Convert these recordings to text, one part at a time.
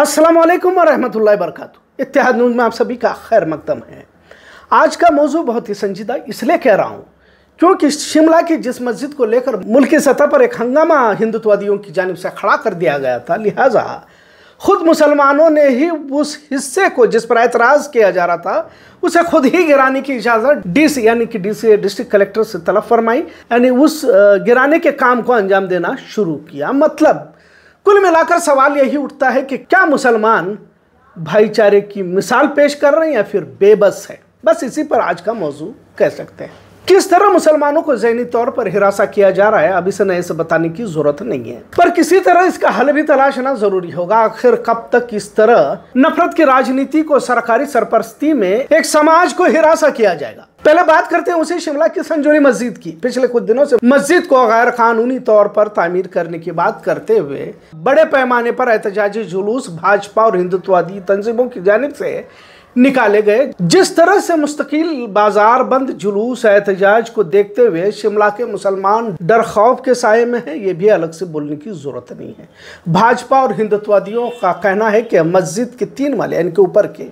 अस्सलाम वालेकुम वरहमतुल्लाहि वबरकातुहू इत्तेहाद नून में आप सभी का खैर मकदम है आज का मौजू बहुत ही संजीदा इसलिए कह रहा हूँ क्योंकि शिमला की जिस मस्जिद को लेकर मुल्क की सतह पर एक हंगामा हिंदुत्ववादियों की जानब से खड़ा कर दिया गया था लिहाजा खुद मुसलमानों ने ही उस हिस्से को जिस पर एतराज़ किया जा रहा था उसे खुद ही गिराने की इजाज़त डी सी यानी कि डी सी डिस्ट्रिक्ट कलेक्टर से तलब फरमाई यानी उस गिराने के काम को अंजाम देना शुरू किया मतलब कुल मिलाकर सवाल यही उठता है कि क्या मुसलमान भाईचारे की मिसाल पेश कर रहे हैं या फिर बेबस है बस इसी पर आज का मौजू कह सकते हैं किस तरह मुसलमानों को जहनी तौर पर हिरासा किया जा रहा है अब इसे नए से बताने की जरूरत नहीं है पर किसी तरह इसका हल भी तलाशना जरूरी होगा आखिर कब तक इस तरह नफरत की राजनीति को सरकारी सरपरस्ती में एक समाज को हिरासा किया जाएगा पहले बात करते हैं उसी शिमला की संजोरी मस्जिद की पिछले कुछ दिनों से मस्जिद को गैर कानूनी तौर पर तामीर करने की बात करते हुए बड़े पैमाने पर एहतजाजी जुलूस भाजपा और हिंदुत्ववादी तंजीमों की जानब से निकाले गए जिस तरह से मुस्तकिल बाजार बंद जुलूस एहतजाज को देखते हुए शिमला के मुसलमान डर खौफ के साय में है ये भी अलग से बोलने की ज़रूरत नहीं है भाजपा और हिंदुत्ववादियों का कहना है कि मस्जिद के तीन माले इनके ऊपर के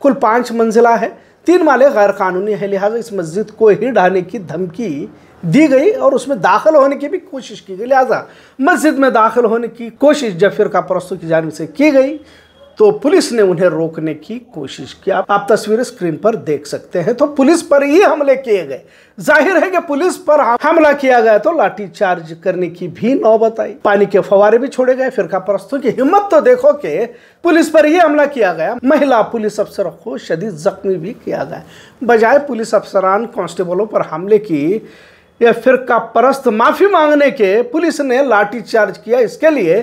कुल पाँच मंजिला है तीन माले गैर कानूनी है लिहाजा इस मस्जिद को ही ढाने की धमकी दी गई और उसमें दाखिल होने की भी कोशिश की गई लिहाजा मस्जिद में दाखिल होने की कोशिश जफिर का परस्तों की जानव से की गई तो पुलिस ने उन्हें रोकने की कोशिश की आप, आप तस्वीर स्क्रीन पर देख सकते हैं तो पुलिस पर ही हमले किए गए जाहिर है कि पुलिस पर हमला किया गया तो लाठी चार्ज करने की भी नौबत आई पानी के फवारे भी छोड़े गए फिर परस्तों की हिम्मत तो देखो कि पुलिस पर ही हमला किया गया महिला पुलिस अफसर को शदीद जख्मी भी किया गया बजाय पुलिस अफसरान कांस्टेबलों पर हमले की या फिर परस्त माफी मांगने के पुलिस ने लाठीचार्ज किया इसके लिए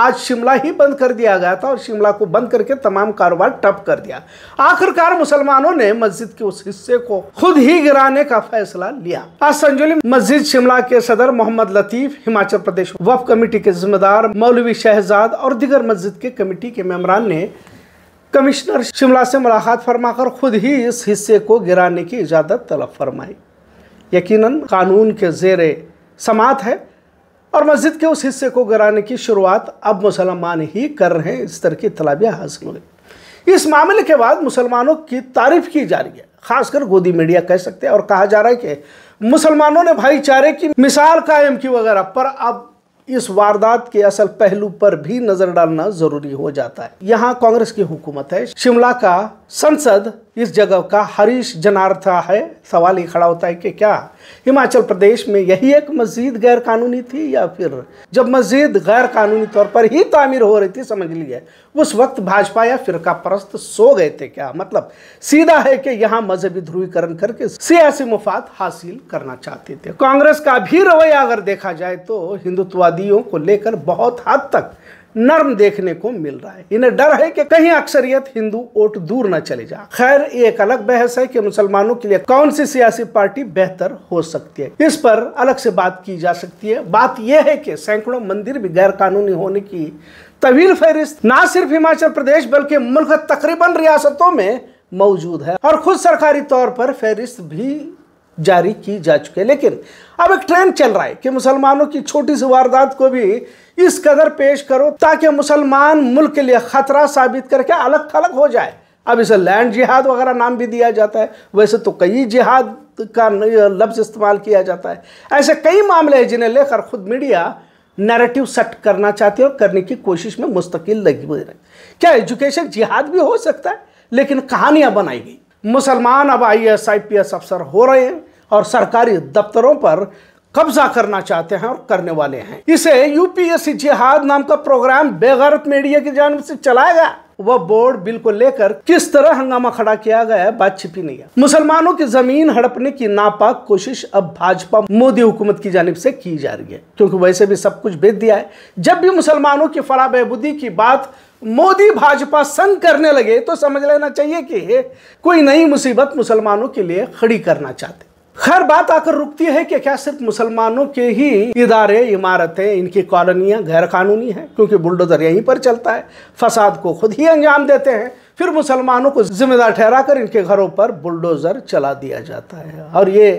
आज शिमला ही बंद कर दिया गया था और शिमला को बंद करके तमाम कारोबार टप कर दिया आखिरकार मुसलमानों ने मस्जिद के उस हिस्से को खुद ही गिराने का फैसला लिया आज संजोली मस्जिद शिमला के सदर मोहम्मद लतीफ हिमाचल प्रदेश वफ कमेटी के जिम्मेदार मौलवी शहजाद और दिगर मस्जिद के कमेटी के मेम्बरान ने कमिश्नर शिमला से मुलाकात फरमाकर खुद ही इस हिस्से को गिराने की इजाज़त तलब फरमाई यकीनन कानून के जेर समात है और मस्जिद के उस हिस्से को गिराने की शुरुआत अब मुसलमान ही कर रहे हैं इस तरह की तलाबियाँ हासिल हुई इस मामले के बाद मुसलमानों की तारीफ की जा रही है खासकर गोदी मीडिया कह सकते हैं और कहा जा रहा है कि मुसलमानों ने भाईचारे की मिसाल कायम की वगैरह पर अब इस वारदात के असल पहलू पर भी नजर डालना जरूरी हो जाता है यहाँ कांग्रेस की हुकूमत है शिमला का संसद इस जगह का हरीश जनार्था है सवाल ये खड़ा होता है कि क्या हिमाचल प्रदेश में यही एक मस्जिद गैर कानूनी थी या फिर जब मस्जिद गैर कानूनी तौर पर ही तामीर हो रही थी समझ लीजिए उस वक्त भाजपा या फिरका परस्त सो गए थे क्या मतलब सीधा है कि यहाँ मजहबी ध्रुवीकरण करके सियासी मुफाद हासिल करना चाहते थे कांग्रेस का भी रवैया अगर देखा जाए तो हिंदुत्ववादियों को लेकर बहुत हद तक नर्म देखने को मिल रहा है इन्हें डर है कि कहीं अक्सरियत हिंदू वोट दूर न चले जाए खैर ये एक अलग बहस है कि मुसलमानों के लिए कौन सी सियासी पार्टी बेहतर हो सकती है इस पर अलग से बात की जा सकती है बात यह है कि सैकड़ों मंदिर भी गैर कानूनी होने की तवील फहरिस्त ना सिर्फ हिमाचल प्रदेश बल्कि मुल्क तकरीबन रियासतों में मौजूद है और खुद सरकारी तौर पर फहरिस्त भी जारी की जा चुकी है लेकिन अब एक ट्रेंड चल रहा है कि मुसलमानों की छोटी सी वारदात को भी इस कदर पेश करो ताकि मुसलमान मुल्क के लिए खतरा साबित करके अलग थलग हो जाए अब इसे लैंड जिहाद वगैरह नाम भी दिया जाता है वैसे तो कई जिहाद का लफ्ज़ इस्तेमाल किया जाता है ऐसे कई मामले हैं जिन्हें लेकर खुद मीडिया नैरेटिव सेट करना चाहती है और करने की कोशिश में मुस्तकिल लगी हुई रही क्या एजुकेशन जिहाद भी हो सकता है लेकिन कहानियाँ बनाई गई मुसलमान अब I S I P S अफसर हो रहे हैं और सरकारी दफ्तरों पर कब्जा करना चाहते हैं और करने वाले हैं इसे यूपीएससी जिहाद नाम का प्रोग्राम बेगरत मीडिया की जानव से चलाया गया वह बोर्ड बिल को लेकर किस तरह हंगामा खड़ा किया गया है बात छिपी नहीं है मुसलमानों की जमीन हड़पने की नापाक कोशिश अब भाजपा मोदी हुकूमत की जानब से की जा रही है क्योंकि वैसे भी सब कुछ बेच दिया है जब भी मुसलमानों की फला बहबुदी की बात मोदी भाजपा संग करने लगे तो समझ लेना चाहिए कि कोई नई मुसीबत मुसलमानों के लिए खड़ी करना चाहते खैर बात आकर रुकती है कि क्या सिर्फ मुसलमानों के ही इदारे इमारतें इनकी कॉलोनियाँ गैर कानूनी हैं क्योंकि बुलडोजर यहीं पर चलता है फसाद को खुद ही अंजाम देते हैं फिर मुसलमानों को जिम्मेदार ठहराकर इनके घरों पर बुलडोज़र चला दिया जाता है और ये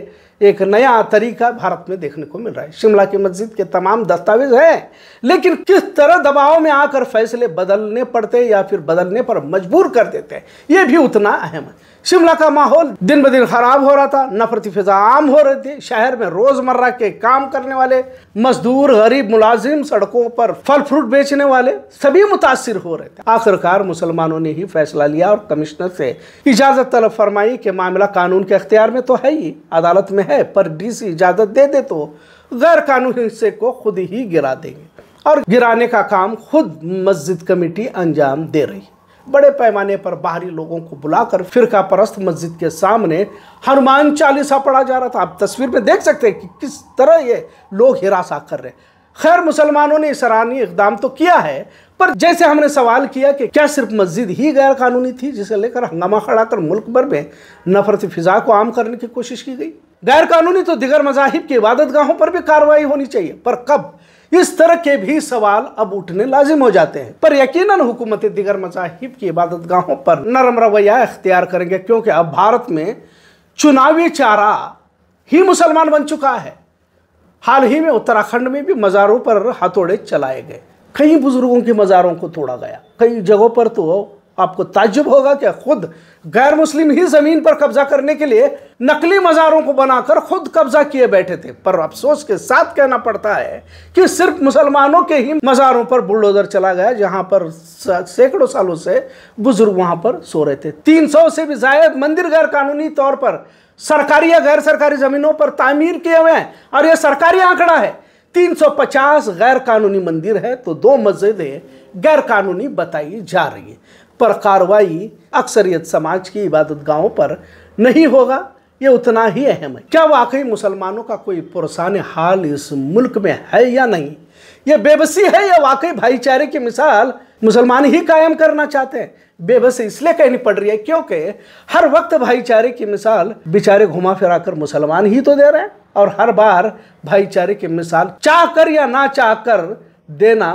एक नया तरीका भारत में देखने को मिल रहा है शिमला की मस्जिद के तमाम दस्तावेज हैं लेकिन किस तरह दबाव में आकर फैसले बदलने पड़ते हैं या फिर बदलने पर मजबूर कर देते हैं ये भी उतना अहम है शिमला का माहौल दिन ब दिन खराब हो रहा था नफरती फिजा आम हो रही थी शहर में रोज़मर्रा के काम करने वाले मजदूर गरीब मुलाजिम सड़कों पर फल फ्रूट बेचने वाले सभी मुतासर हो रहे थे आखिरकार मुसलमानों ने ही फैसला लिया और कमिश्नर से इजाज़त तलब फरमाई कि मामला कानून के अख्तियार में तो है ही अदालत में है पर डीसी इजाज़त दे दे तो गैर कानूनी हिस्से को खुद ही गिरा देंगे और गिराने का काम खुद मस्जिद कमेटी अंजाम दे रही बड़े पैमाने पर बाहरी लोगों को बुलाकर फिरका परस्त मस्जिद के सामने हनुमान चालीसा पढ़ा जा रहा था आप तस्वीर में देख सकते हैं कि किस तरह ये लोग हिरासा कर रहे हैं खैर मुसलमानों ने सराहनीय इकदाम तो किया है पर जैसे हमने सवाल किया कि क्या सिर्फ मस्जिद ही गैर कानूनी थी जिसे लेकर हंगामा खड़ा कर मुल्क भर में नफरत फिजा को आम करने की कोशिश की गई गैर कानूनी तो दिगर मजाहिब की इबादत गाहों पर भी कार्रवाई होनी चाहिए पर कब इस तरह के भी सवाल अब उठने लाजिम हो जाते हैं पर यकीन हुकूमत दिगर मजाहिब की इबादत गाहों पर नरम रवैया अख्तियार करेंगे क्योंकि अब भारत में चुनावी चारा ही मुसलमान बन चुका है हाल ही में उत्तराखंड में भी मज़ारों पर हथौड़े चलाए गए कई बुज़ुर्गों के मज़ारों को तोड़ा गया कई जगहों पर तो आपको ताज्जुब होगा कि खुद गैर मुस्लिम ही ज़मीन पर कब्ज़ा करने के लिए नकली मज़ारों को बनाकर खुद कब्ज़ा किए बैठे थे पर अफसोस के साथ कहना पड़ता है कि सिर्फ मुसलमानों के ही मज़ारों पर बुलडोज़र चला गया जहां पर सैकड़ों सालों से बुज़ुर्ग वहां पर सो रहे थे 300 से भी जायद मंदिर गैर कानूनी तौर पर सरकारी या गैर सरकारी ज़मीनों पर तामीर किए हुए हैं और यह सरकारी आंकड़ा है 350 गैर कानूनी मंदिर है तो दो मस्जिदें गैर कानूनी बताई जा रही है पर कार्रवाई अक्सरियत समाज की इबादत गाहों पर नहीं होगा ये उतना ही अहम है क्या वाकई मुसलमानों का कोई पुरसान हाल इस मुल्क में है या नहीं ये बेबसी है या वाकई भाईचारे की मिसाल मुसलमान ही कायम करना चाहते हैं बेबस इसलिए कहनी पड़ रही है क्योंकि हर वक्त भाईचारे की मिसाल बेचारे घुमा फिरा कर मुसलमान ही तो दे रहे हैं और हर बार भाईचारे की मिसाल चाह कर या ना चाह कर देना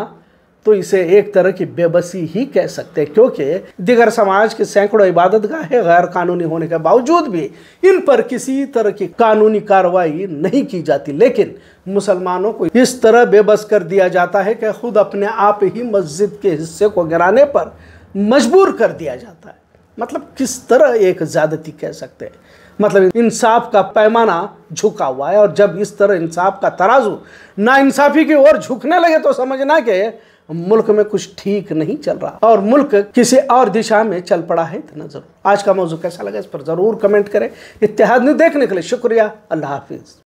तो इसे एक तरह की बेबसी ही कह सकते हैं क्योंकि दिगर समाज के सैकड़ों इबादत गाहें गैर कानूनी होने के बावजूद भी इन पर किसी तरह की कानूनी कार्रवाई नहीं की जाती लेकिन मुसलमानों को इस तरह बेबस कर दिया जाता है कि खुद अपने आप ही मस्जिद के हिस्से को गिराने पर मजबूर कर दिया जाता है मतलब किस तरह एक ज़्यादती कह सकते हैं मतलब इंसाफ का पैमाना झुका हुआ है और जब इस तरह इंसाफ का तराजू ना इंसाफी की ओर झुकने लगे तो समझना कि मुल्क में कुछ ठीक नहीं चल रहा और मुल्क किसी और दिशा में चल पड़ा है इतना जरूर आज का मौजूद कैसा लगा इस पर ज़रूर कमेंट करें इतिहाद में देखने के लिए शुक्रिया अल्लाह हाफिज़